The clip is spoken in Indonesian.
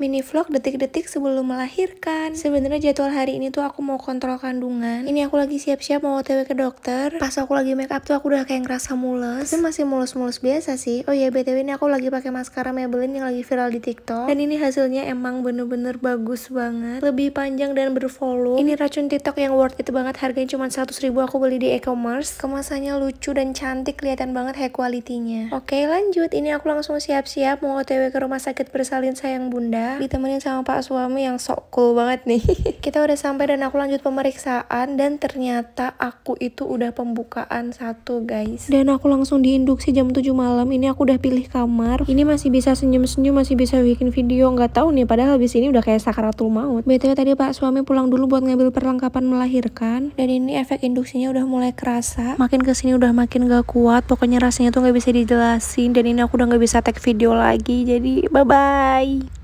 mini vlog detik-detik sebelum melahirkan. Sebenarnya jadwal hari ini tuh aku mau kontrol kandungan. Ini aku lagi siap-siap mau otw ke dokter. Pas aku lagi make up tuh aku udah kayak ngerasa mulus. Tapi masih mulus-mulus biasa sih. Oh iya btw ini aku lagi pakai maskara Maybelline yang lagi viral di TikTok. Dan ini hasilnya emang bener-bener bagus banget. Lebih panjang dan bervolume. Ini racun TikTok yang worth it banget. Harganya cuma 100 ribu aku beli di e-commerce. Kemasannya lucu dan cantik kelihatan banget high quality-nya. Oke lanjut ini aku langsung siap-siap mau otw ke rumah sakit bersalin sayang bunda ditemenin sama pak suami yang sok cool banget nih kita udah sampai dan aku lanjut pemeriksaan dan ternyata aku itu udah pembukaan satu guys dan aku langsung diinduksi jam 7 malam ini aku udah pilih kamar ini masih bisa senyum-senyum masih bisa bikin video nggak tahu nih padahal habis ini udah kayak sakaratul maut btw tadi pak suami pulang dulu buat ngambil perlengkapan melahirkan dan ini efek induksinya udah mulai kerasa makin kesini udah makin gak kuat pokoknya rasanya tuh nggak bisa dijelasin dan ini aku udah nggak bisa take video lagi jadi bye bye